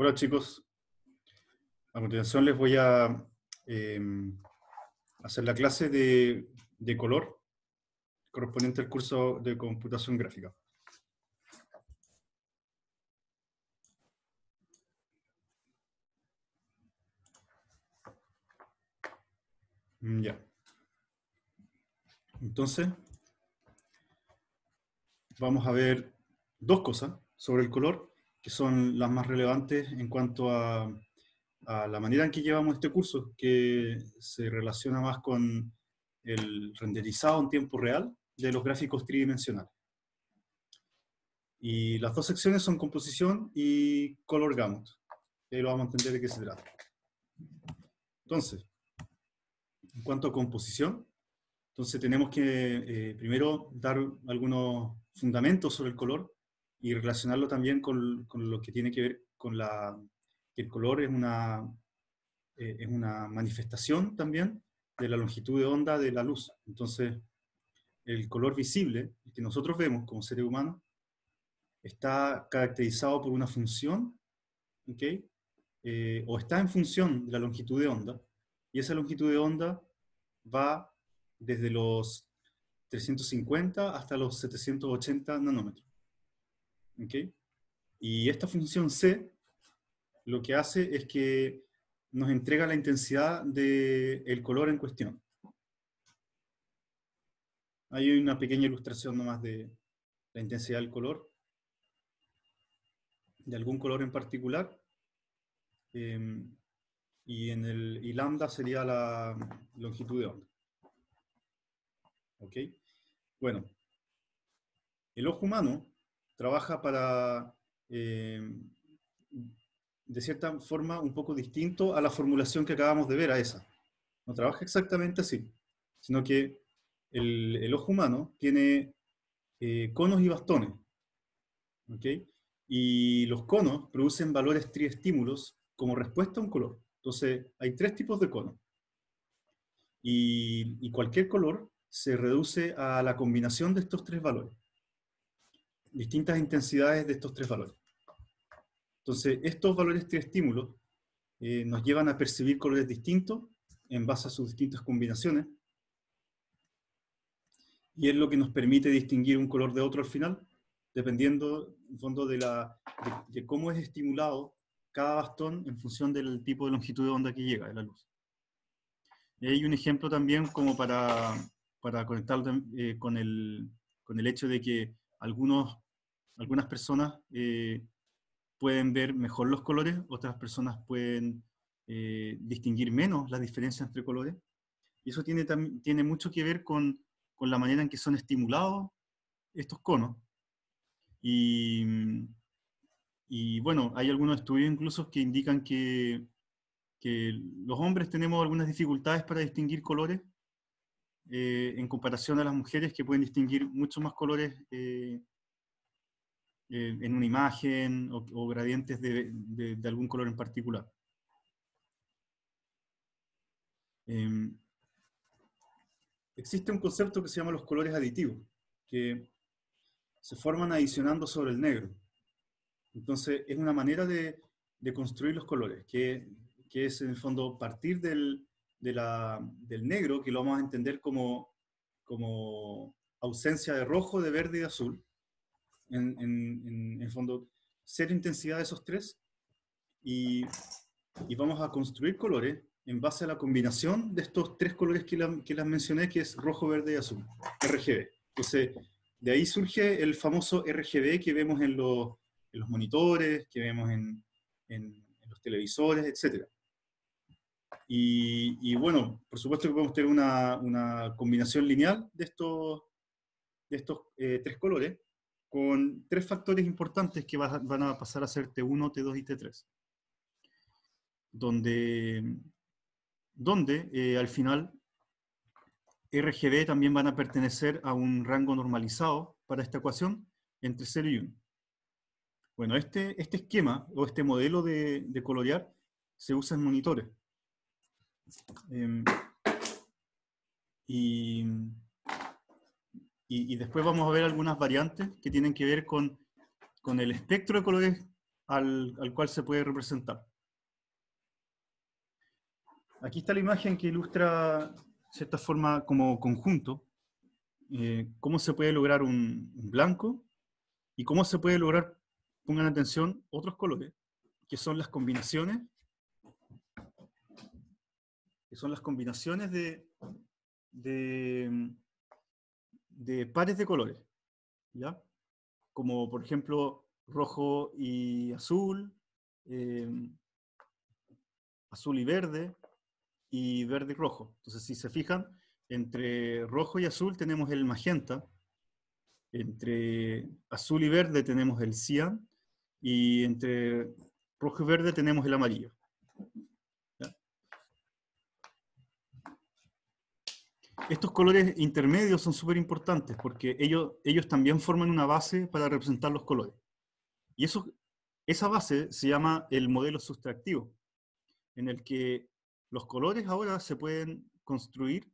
Hola chicos, a continuación les voy a eh, hacer la clase de, de, color correspondiente al curso de computación gráfica. Mm, ya. Entonces, vamos a ver dos cosas sobre el color que son las más relevantes en cuanto a, la manera en que llevamos este curso, que se relaciona más con el renderizado en tiempo real de los gráficos tridimensionales. Y las dos secciones son composición y color gamut. ahí lo vamos a entender de qué se trata. Entonces, en cuanto a composición, entonces tenemos que eh, primero dar algunos fundamentos sobre el color, y relacionarlo también con, lo que tiene que ver con la, que el color es una, eh, es una manifestación también de la longitud de onda de la luz. Entonces, el color visible, el que nosotros vemos como seres humanos, está caracterizado por una función, eh, o está en función de la longitud de onda, y esa longitud de onda va desde los 350 hasta los 780 nanómetros. Y esta función C lo que hace es que nos entrega la intensidad del color en cuestión. Hay una pequeña ilustración nomás de la intensidad del color, de algún color en particular. Em, y en el lambda sería la longitud de onda. Bueno, el ojo humano trabaja para, eh, de cierta forma, un poco distinto a la formulación que acabamos de ver, a esa. No trabaja exactamente así, sino que el, ojo humano tiene eh, conos y bastones. ¿okay? Y los conos producen valores triestímulos como respuesta a un color. Entonces, hay tres tipos de conos. y cualquier color se reduce a la combinación de estos tres valores distintas intensidades de estos tres valores. Entonces, estos valores de estímulo eh, nos llevan a percibir colores distintos en base a sus distintas combinaciones. Y es lo que nos permite distinguir un color de otro al final, dependiendo, en fondo, de, la, de, cómo es estimulado cada bastón en función del tipo de longitud de onda que llega de la luz. Y hay un ejemplo también como para, para conectarlo eh, con, el, con el hecho de que algunos, algunas personas eh, pueden ver mejor los colores, otras personas pueden eh, distinguir menos las diferencias entre colores. Y eso tiene, tiene mucho que ver con, con la manera en que son estimulados estos conos. Y, y bueno, hay algunos estudios incluso que indican que, que los hombres tenemos algunas dificultades para distinguir colores eh, en comparación a las mujeres que pueden distinguir muchos más colores eh, eh, en una imagen o, gradientes de, algún color en particular. Em, existe un concepto que se llama los colores aditivos, que se forman adicionando sobre el negro. Entonces, es una manera de, construir los colores, que, que es en el fondo partir del, la, del negro, que lo vamos a entender como, como ausencia de rojo, de verde y de azul, en, en, el fondo, cero intensidad de esos tres, y, y, vamos a construir colores en base a la combinación de estos tres colores que, las mencioné, que es rojo, verde y azul, RGB. Entonces, de ahí surge el famoso RGB que vemos en los, en los monitores, que vemos en, en, en los televisores, etc. Y, bueno, por supuesto que podemos tener una, combinación lineal de estos, de estos eh, tres colores con tres factores importantes que van a pasar a ser T1, T2 y T3. Donde, donde eh, al final RGB también van a pertenecer a un rango normalizado para esta ecuación entre 0 y 1. Bueno, este, este, esquema o este modelo de, de colorear se usa en monitores Em, y, y, y, después vamos a ver algunas variantes que tienen que ver con, con el espectro de colores al, al, cual se puede representar. Aquí está la imagen que ilustra cierta forma como conjunto, eh, cómo se puede lograr un blanco y cómo se puede lograr, pongan atención, otros colores, que son las combinaciones que son las combinaciones de, pares de colores, ¿ya? Como por ejemplo rojo y azul, eh, azul y verde, y verde y rojo. Entonces, si se fijan, entre rojo y azul tenemos el magenta, entre azul y verde tenemos el cian, y entre rojo y verde tenemos el amarillo. estos colores intermedios son súper importantes porque ellos, ellos también forman una base para representar los colores. Y eso, esa base se llama el modelo sustractivo, en el que los colores ahora se pueden construir,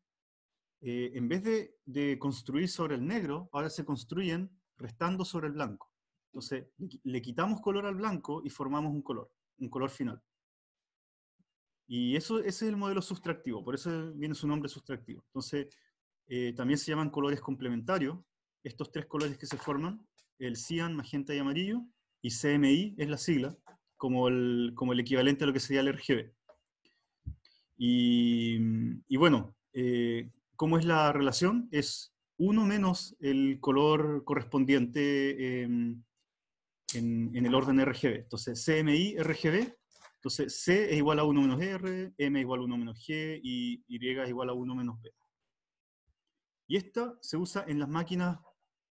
eh, en vez de, de, construir sobre el negro, ahora se construyen restando sobre el blanco. Entonces, le quitamos color al blanco y formamos un color, un color final. Y eso, ese es el modelo sustractivo, por eso viene su nombre sustractivo. Entonces, eh, también se llaman colores complementarios. Estos tres colores que se forman, el cian, magenta y amarillo, y CMI es la sigla, como el, como el equivalente a lo que sería el RGB. Y, bueno, eh, ¿cómo es la relación? Es uno menos el color correspondiente em, en, en el orden RGB. Entonces, CMI, RGB, entonces, C es igual a 1 menos R, M es igual a 1 menos G y Y es igual a 1 menos B. Y esta se usa en las máquinas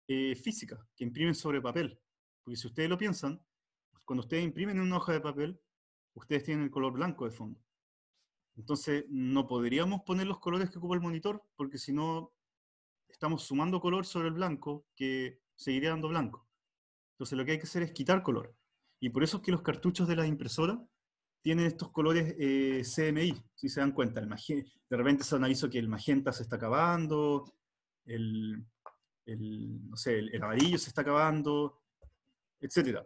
eh, físicas que imprimen sobre papel. Porque si ustedes lo piensan, cuando ustedes imprimen en una hoja de papel, ustedes tienen el color blanco de fondo. Entonces, no podríamos poner los colores que ocupa el monitor, porque si no, estamos sumando color sobre el blanco, que seguiría dando blanco. Entonces, lo que hay que hacer es quitar color. Y por eso es que los cartuchos de las impresoras tienen estos colores eh, CMI, si se dan cuenta. El de repente se aviso que el magenta se está acabando, el, amarillo se está acabando, etc.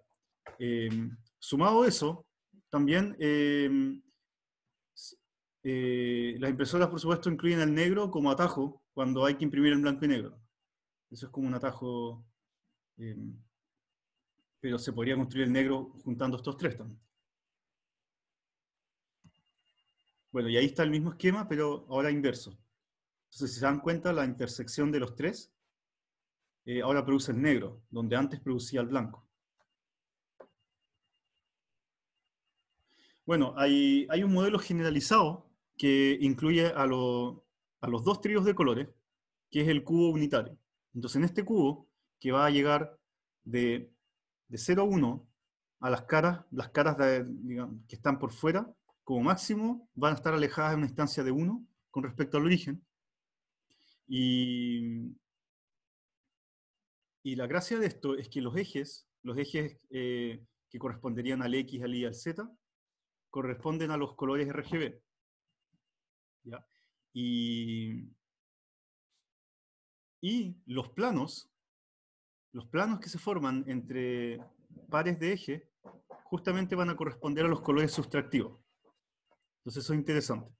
Em, sumado eso, también em, eh, las impresoras, por supuesto, incluyen el negro como atajo cuando hay que imprimir en blanco y negro. Eso es como un atajo, em, pero se podría construir el negro juntando estos tres también. Bueno, y ahí está el mismo esquema, pero ahora inverso. Entonces, si se dan cuenta, la intersección de los tres eh, ahora produce el negro, donde antes producía el blanco. Bueno, hay, un modelo generalizado que incluye a, los dos tríos de colores, que es el cubo unitario. Entonces, en este cubo, que va a llegar de, de 0 a 1 a las caras, las caras que están por fuera, como máximo van a estar alejadas en una instancia de 1 con respecto al origen. Y, la gracia de esto es que los ejes, los ejes eh, que corresponderían al X, al Y, al Z, corresponden a los colores RGB. Y, los planos, los planos que se forman entre pares de eje, justamente van a corresponder a los colores sustractivos. Entonces eso es interesante.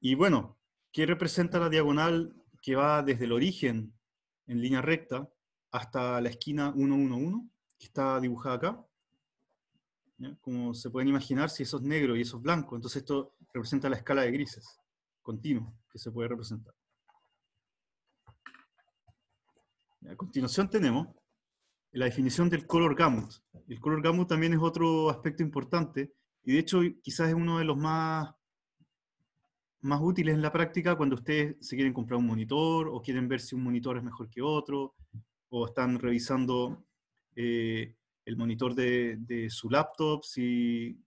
Y bueno, ¿qué representa la diagonal que va desde el origen en línea recta hasta la esquina 111, que está dibujada acá? Como se pueden imaginar, si eso es negro y eso es blanco, entonces esto representa la escala de grises continuo que se puede representar. A continuación tenemos la definición del color gamut. El color gamut también es otro aspecto importante y de hecho, quizás es uno de los más, más útiles en la práctica cuando ustedes se quieren comprar un monitor o quieren ver si un monitor es mejor que otro o están revisando eh, el monitor de, su laptop, si,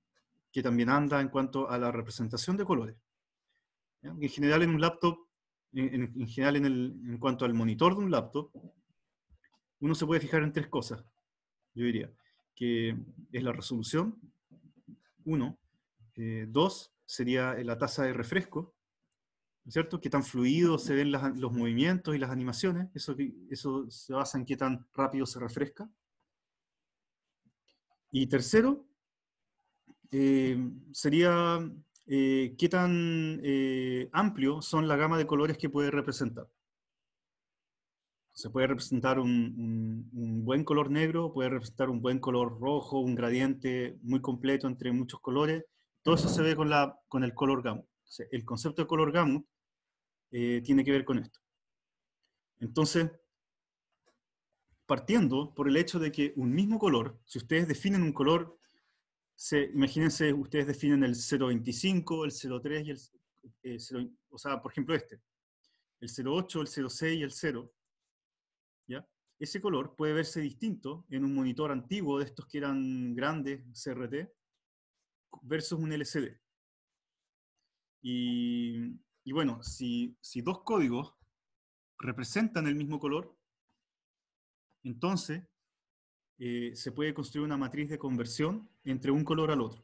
que también anda en cuanto a la representación de colores. En general en un laptop, general en, en cuanto al monitor de un laptop, uno se puede fijar en tres cosas, yo diría, que es la resolución, uno. Eh, dos, sería eh, la tasa de refresco, ¿cierto? Qué tan fluido se ven los movimientos y las animaciones, eso, eso se basa en qué tan rápido se refresca. Y tercero, eh, sería qué tan amplio son la gama de colores que puede representar se puede representar un, buen color negro, puede representar un buen color rojo, un gradiente muy completo entre muchos colores. Todo eso se ve con, la, con el color gamut. el concepto de color gamut eh, tiene que ver con esto. Entonces, partiendo por el hecho de que un mismo color, si ustedes definen un color, se, imagínense, ustedes definen el 0.25, el 0.3 y el... Eh, o sea, por ejemplo, este. El 0.8, el 0.6 y el 0 ese color puede verse distinto en un monitor antiguo de estos que eran grandes CRT versus un LCD. Y, bueno, si, dos códigos representan el mismo color, entonces eh, se puede construir una matriz de conversión entre un color al otro.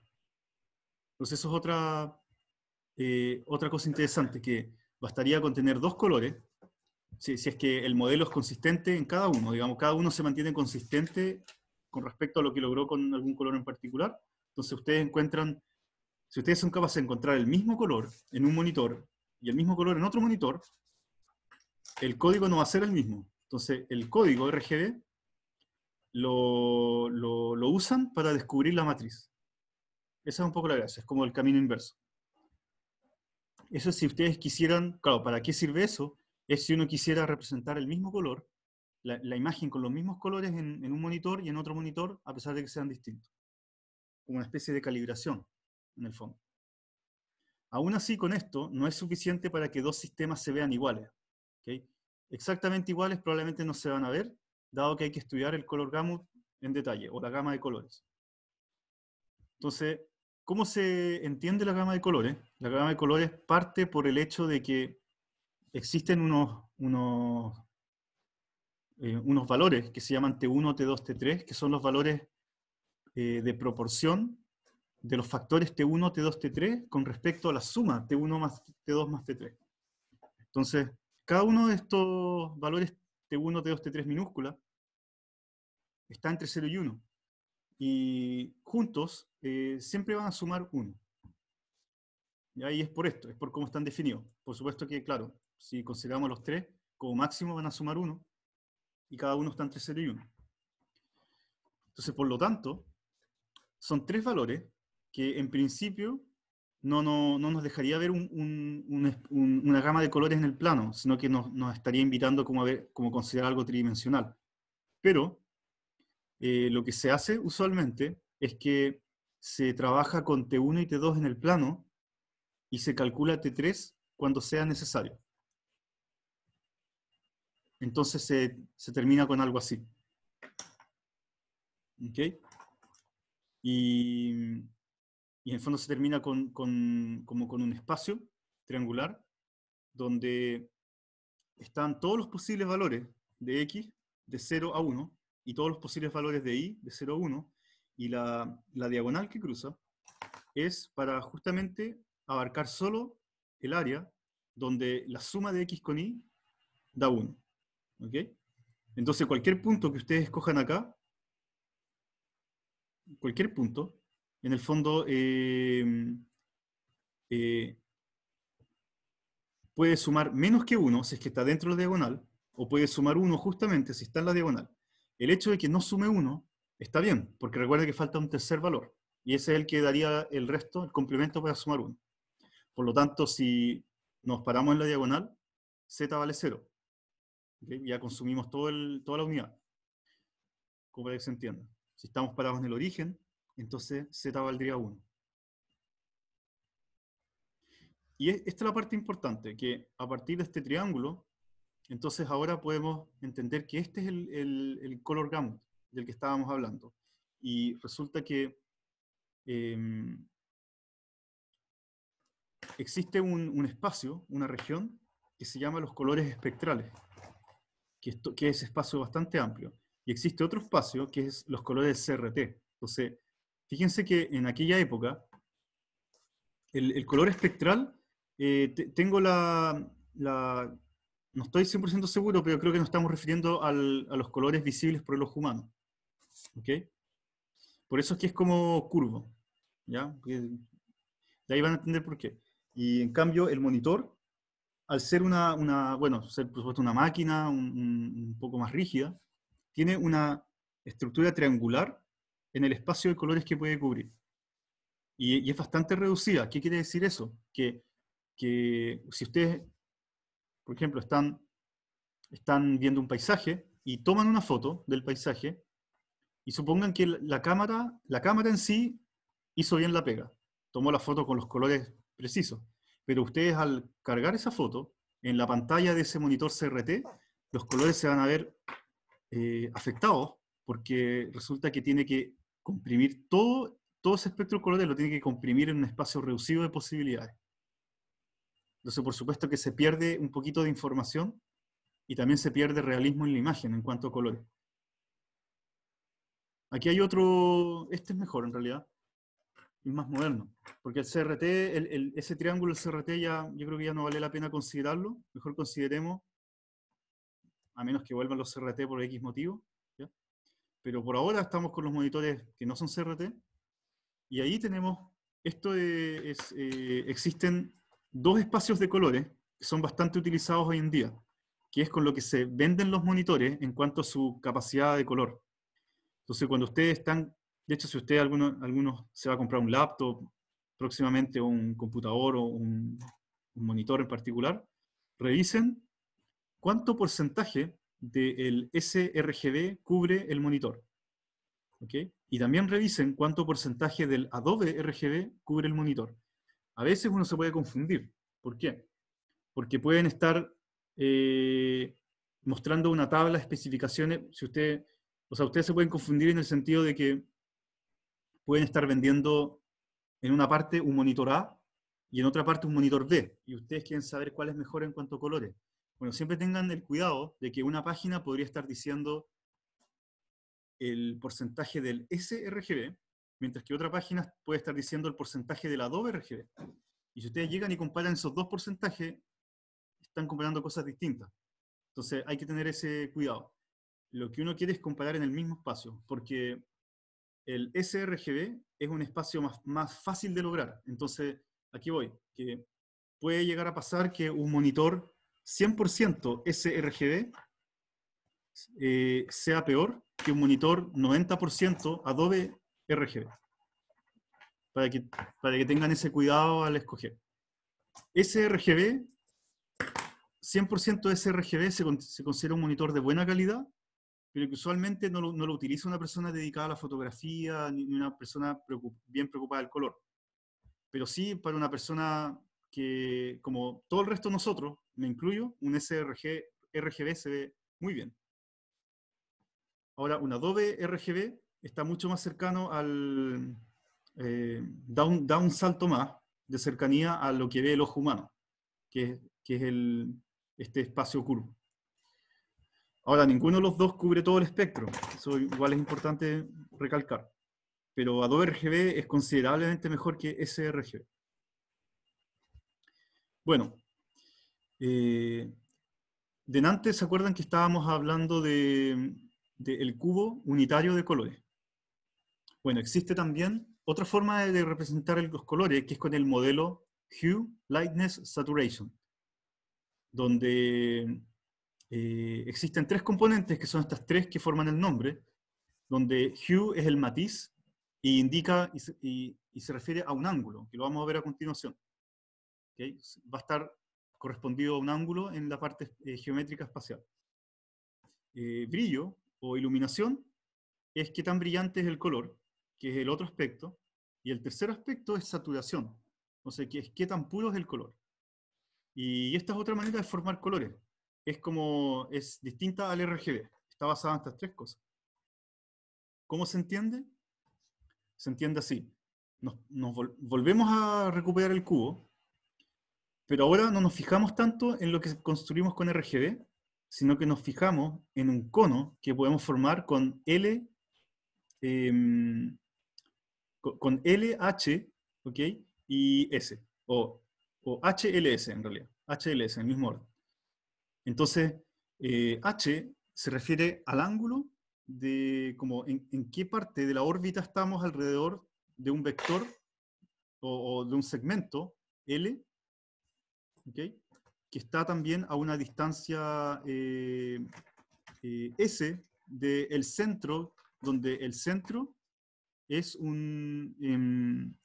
Entonces eso es otra, eh, otra cosa interesante, que bastaría con tener dos colores si, es que el modelo es consistente en cada uno, digamos, cada uno se mantiene consistente con respecto a lo que logró con algún color en particular. Entonces ustedes encuentran, si ustedes son capaces de encontrar el mismo color en un monitor y el mismo color en otro monitor, el código no va a ser el mismo. Entonces el código RGB lo, usan para descubrir la matriz. Esa es un poco la gracia, es como el camino inverso. Eso si ustedes quisieran, claro, ¿para qué sirve eso? es si uno quisiera representar el mismo color, la, imagen con los mismos colores en, un monitor y en otro monitor, a pesar de que sean distintos. Como una especie de calibración, en el fondo. Aún así, con esto, no es suficiente para que dos sistemas se vean iguales. Exactamente iguales probablemente no se van a ver, dado que hay que estudiar el color gamut en detalle, o la gama de colores. Entonces, ¿cómo se entiende la gama de colores? La gama de colores parte por el hecho de que existen unos, unos, eh, unos valores que se llaman T1, T2, T3, que son los valores eh, de proporción de los factores T1, T2, T3 con respecto a la suma T1 más T2 más T3. Entonces, cada uno de estos valores T1, T2, T3 minúscula está entre 0 y 1. Y juntos eh, siempre van a sumar 1. Y ahí es por esto, es por cómo están definidos. Por supuesto que, claro, si consideramos los tres, como máximo van a sumar uno y cada uno está entre 0 y 1. Entonces, por lo tanto, son tres valores que en principio no, no, no nos dejaría ver una gama de colores en el plano, sino que nos, estaría invitando como a ver, como considerar algo tridimensional. Pero eh, lo que se hace usualmente es que se trabaja con T1 y T2 en el plano y se calcula T3 cuando sea necesario. Entonces se, termina con algo así. ¿Ok? Y, en el fondo se termina con, como con un espacio triangular donde están todos los posibles valores de x de 0 a 1 y todos los posibles valores de y de 0 a 1 y la, la diagonal que cruza es para justamente abarcar solo el área donde la suma de x con y da 1. ¿Ok? Entonces, cualquier punto que ustedes cojan acá, cualquier punto, en el fondo eh, eh, puede sumar menos que 1 si es que está dentro de la diagonal, o puede sumar 1 justamente si está en la diagonal. El hecho de que no sume 1 está bien, porque recuerde que falta un tercer valor, y ese es el que daría el resto, el complemento para sumar 1. Por lo tanto, si nos paramos en la diagonal, z vale 0 ya consumimos toda la unidad, como para que se entienda. Si estamos parados en el origen, entonces Z valdría 1. Y esta es la parte importante, que a partir de este triángulo, entonces ahora podemos entender que este es el, color gamut del que estábamos hablando. Y resulta que em, existe un, un espacio, una región, que se llama los colores espectrales que, es espacio bastante amplio. Y existe otro espacio que es los colores CRT. Entonces, fíjense que en aquella época, el, color espectral, eh, tengo la, No estoy 100% seguro, pero creo que nos estamos refiriendo a los colores visibles por el ojo humano. ¿Ok? Por eso es que es como curvo. ¿Ya? De ahí van a entender por qué. Y en cambio, el monitor al ser una, bueno, una máquina un, poco más rígida, tiene una estructura triangular en el espacio de colores que puede cubrir. Y, es bastante reducida. ¿Qué quiere decir eso? Que, si ustedes, por ejemplo, están, están viendo un paisaje y toman una foto del paisaje, y supongan que la cámara, la cámara en sí hizo bien la pega, tomó la foto con los colores precisos pero ustedes al cargar esa foto, en la pantalla de ese monitor CRT, los colores se van a ver eh, afectados, porque resulta que tiene que comprimir todo, todo ese espectro de colores, lo tiene que comprimir en un espacio reducido de posibilidades. Entonces, por supuesto que se pierde un poquito de información y también se pierde realismo en la imagen en cuanto a colores. Aquí hay otro, este es mejor en realidad y más moderno. Porque el CRT, ese triángulo, del CRT, ya, yo creo que ya no vale la pena considerarlo. Mejor consideremos, a menos que vuelvan los CRT por X motivo. Pero por ahora estamos con los monitores que no son CRT. Y ahí tenemos, esto es, eh, existen dos espacios de colores que son bastante utilizados hoy en día, que es con lo que se venden los monitores en cuanto a su capacidad de color. Entonces, cuando ustedes están de hecho, si usted alguno, se va a comprar un laptop próximamente o un computador o un, monitor en particular, revisen cuánto porcentaje del sRGB cubre el monitor. Y también revisen cuánto porcentaje del Adobe RGB cubre el monitor. A veces uno se puede confundir. ¿Por qué? Porque pueden estar eh, mostrando una tabla de especificaciones. Si usted, o sea, ustedes se pueden confundir en el sentido de que pueden estar vendiendo en una parte un monitor A y en otra parte un monitor B, y ustedes quieren saber cuál es mejor en cuanto a colores. Bueno, siempre tengan el cuidado de que una página podría estar diciendo el porcentaje del sRGB, mientras que otra página puede estar diciendo el porcentaje del Adobe RGB. Y si ustedes llegan y comparan esos dos porcentajes, están comparando cosas distintas. Entonces hay que tener ese cuidado. Lo que uno quiere es comparar en el mismo espacio, porque el sRGB es un espacio más, fácil de lograr. Entonces, aquí voy, que puede llegar a pasar que un monitor 100% sRGB eh, sea peor que un monitor 90% Adobe RGB. Para que, para que tengan ese cuidado al escoger. sRGB, 100% sRGB se considera un monitor de buena calidad pero que usualmente no lo, no lo utiliza una persona dedicada a la fotografía ni una persona bien preocupada del color. Pero sí para una persona que, como todo el resto de nosotros, me incluyo, un sRG, RGB se ve muy bien. Ahora, un Adobe RGB está mucho más cercano al... Eh, da, un, da, un, salto más de cercanía a lo que ve el ojo humano, que, que es el, este espacio curvo. Ahora, ninguno de los dos cubre todo el espectro, eso igual es importante recalcar, pero Adobe RGB es considerablemente mejor que sRGB. Bueno, eh, De antes se acuerdan que estábamos hablando del de, el cubo unitario de colores. Bueno, existe también otra forma de representar los colores, que es con el modelo Hue, Lightness, Saturation, donde eh, existen tres componentes, que son estas tres que forman el nombre, donde hue es el matiz y indica y, se refiere a un ángulo, que lo vamos a ver a continuación. Va a estar correspondido a un ángulo en la parte eh, geométrica espacial. Eh, brillo o iluminación es qué tan brillante es el color, que es el otro aspecto. Y el tercer aspecto es saturación, o sea, es qué tan puro es el color. Y esta es otra manera de formar colores es como, es distinta al RGB, está basada en estas tres cosas. ¿Cómo se entiende? Se entiende así. Nos, volvemos a recuperar el cubo, pero ahora no nos fijamos tanto en lo que construimos con RGB, sino que nos fijamos en un cono que podemos formar con L, em, con L, H, ¿ok? Y S, o, o HLS en realidad, HLS en el mismo orden. Entonces, eh, H se refiere al ángulo de como en, qué parte de la órbita estamos alrededor de un vector o, de un segmento L, que está también a una distancia eh, eh, S del centro, donde el centro em, es un,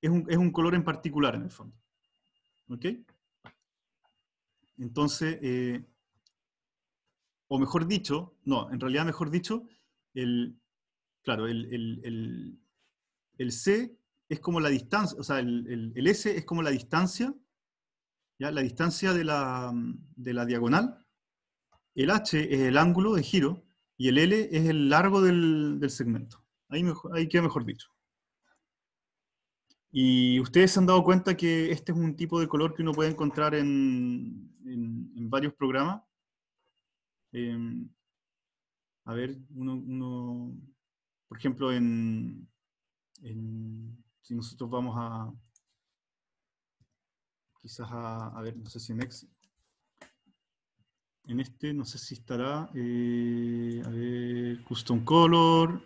es un, color en particular en el fondo. ¿Okay? Entonces, eh, o mejor dicho, no, en realidad mejor dicho, el, claro, el, el, C es como la distancia, o sea, el, S es como la distancia, ¿ya? la distancia de la, de la diagonal, el H es el ángulo de giro y el L es el largo del, segmento. Ahí, ahí queda mejor dicho. Y ustedes se han dado cuenta que este es un tipo de color que uno puede encontrar en, varios programas. Em, a ver, uno, por ejemplo, en, si nosotros vamos a, quizás a, a ver, no sé si en Excel, en este, no sé si estará, eh, a ver, Custom Color,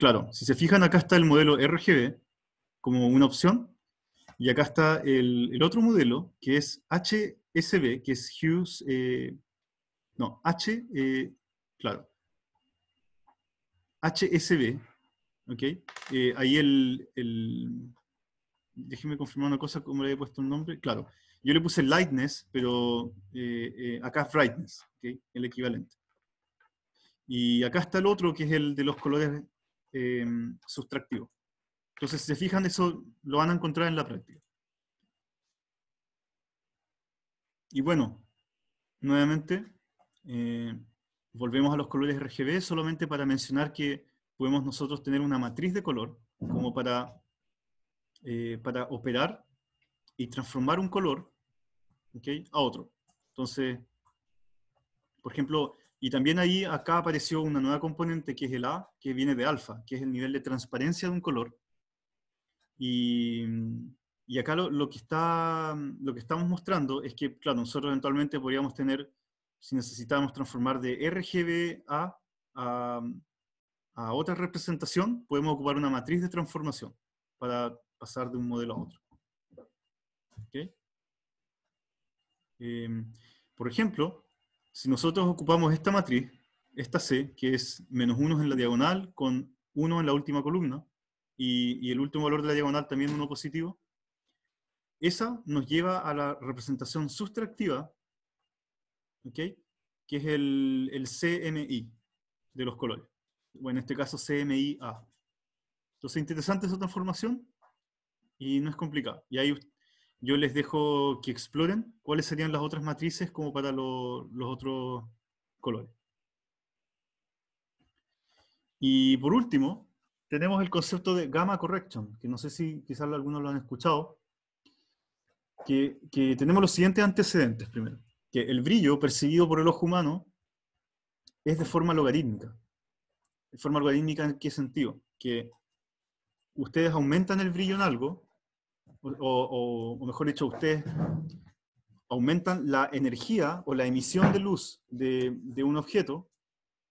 Claro, si se fijan, acá está el modelo RGB como una opción, y acá está el, otro modelo, que es HSB, que es Hughes, eh, no, H, eh, claro, HSB, ¿ok? Eh, ahí el, el, déjeme confirmar una cosa, ¿cómo le he puesto un nombre? Claro, yo le puse lightness, pero acá es brightness, ¿ok? El equivalente. Y acá está el otro, que es el de los colores eh, sustractivo. Entonces, si se fijan, eso lo van a encontrar en la práctica. Y bueno, nuevamente, eh, volvemos a los colores RGB solamente para mencionar que podemos nosotros tener una matriz de color como para, eh, para operar y transformar un color a otro. Entonces, por ejemplo, y también ahí acá apareció una nueva componente que es el A, que viene de alfa, que es el nivel de transparencia de un color. Y, y acá lo, que está, lo que estamos mostrando es que, claro, nosotros eventualmente podríamos tener, si necesitábamos transformar de RGB a, otra representación, podemos ocupar una matriz de transformación para pasar de un modelo a otro. ¿Okay? Em, por ejemplo, si nosotros ocupamos esta matriz, esta C, que es menos 1 en la diagonal con 1 en la última columna, y, el último valor de la diagonal también 1 positivo, esa nos lleva a la representación sustractiva, que es el, CMI de los colores, o en este caso CMIa. Entonces, interesante esa transformación y no es complicada. Y ahí yo les dejo que exploren cuáles serían las otras matrices como para los otros colores. Y por último, tenemos el concepto de gamma correction, que no sé si quizás algunos lo han escuchado, que, que, tenemos los siguientes antecedentes primero, que el brillo percibido por el ojo humano es de forma logarítmica. ¿De forma logarítmica en qué sentido? Que ustedes aumentan el brillo en algo o, mejor dicho, ustedes aumentan la energía o la emisión de luz de, un objeto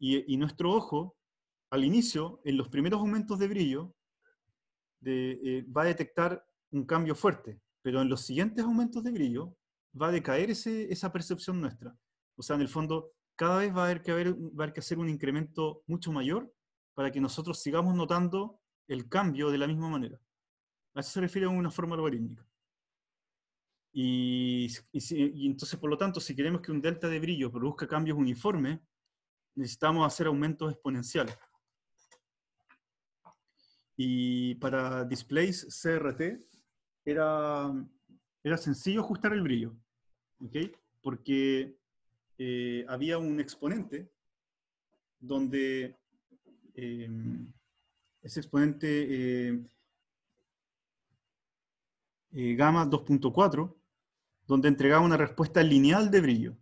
y, nuestro ojo, al inicio, en los primeros aumentos de brillo, eh, va a detectar un cambio fuerte, pero en los siguientes aumentos de brillo va a decaer esa percepción nuestra. O sea, en el fondo, cada vez va a, haber que va a haber que hacer un incremento mucho mayor para que nosotros sigamos notando el cambio de la misma manera eso se refiere a una forma logarítmica. Y, entonces, por lo tanto, si queremos que un delta de brillo produzca cambios uniformes, necesitamos hacer aumentos exponenciales. Y para displays CRT era, era sencillo ajustar el brillo, porque eh, había un exponente donde eh, ese exponente eh, eh, gamma 2.4, donde entregaba una respuesta lineal de brillo.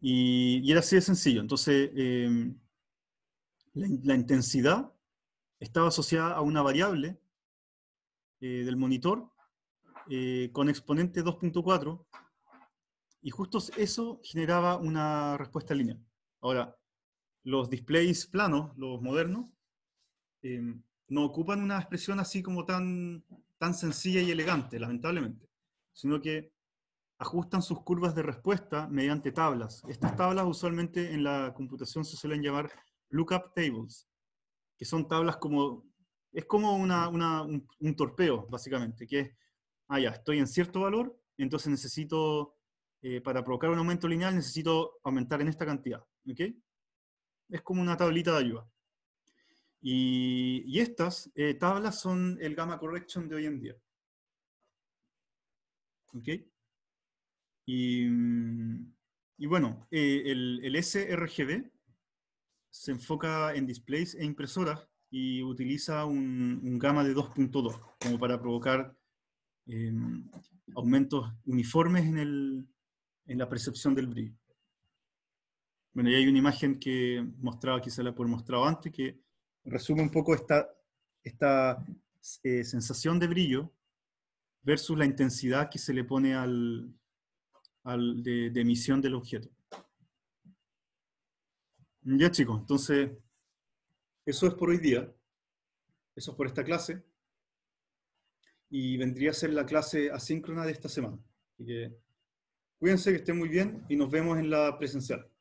Y, era así de sencillo. Entonces, em, la, intensidad estaba asociada a una variable eh, del monitor eh, con exponente 2.4, y justo eso generaba una respuesta lineal. Ahora, los displays planos, los modernos, eh, no ocupan una expresión así como tan, tan sencilla y elegante, lamentablemente, sino que ajustan sus curvas de respuesta mediante tablas. Estas tablas usualmente en la computación se suelen llamar lookup tables, que son tablas como, es como una, un, torpeo, básicamente, que es, ah, ya, estoy en cierto valor, entonces necesito, eh, para provocar un aumento lineal, necesito aumentar en esta cantidad. Es como una tablita de ayuda. Y, estas eh, tablas son el gamma correction de hoy en día. ¿Ok? Y, mm, y bueno, eh, el, el, sRGB se enfoca en displays e impresoras y utiliza un, un gamma de 2.2 como para provocar eh, aumentos uniformes en, el, en la percepción del brillo. Bueno, y hay una imagen que mostraba, quizá la por mostrado antes, que resume un poco esta, esta eh, sensación de brillo versus la intensidad que se le pone al, al de, emisión del objeto. Ya chicos, entonces eso es por hoy día, eso es por esta clase, y vendría a ser la clase asíncrona de esta semana. que cuídense, que estén muy bien y nos vemos en la presencial.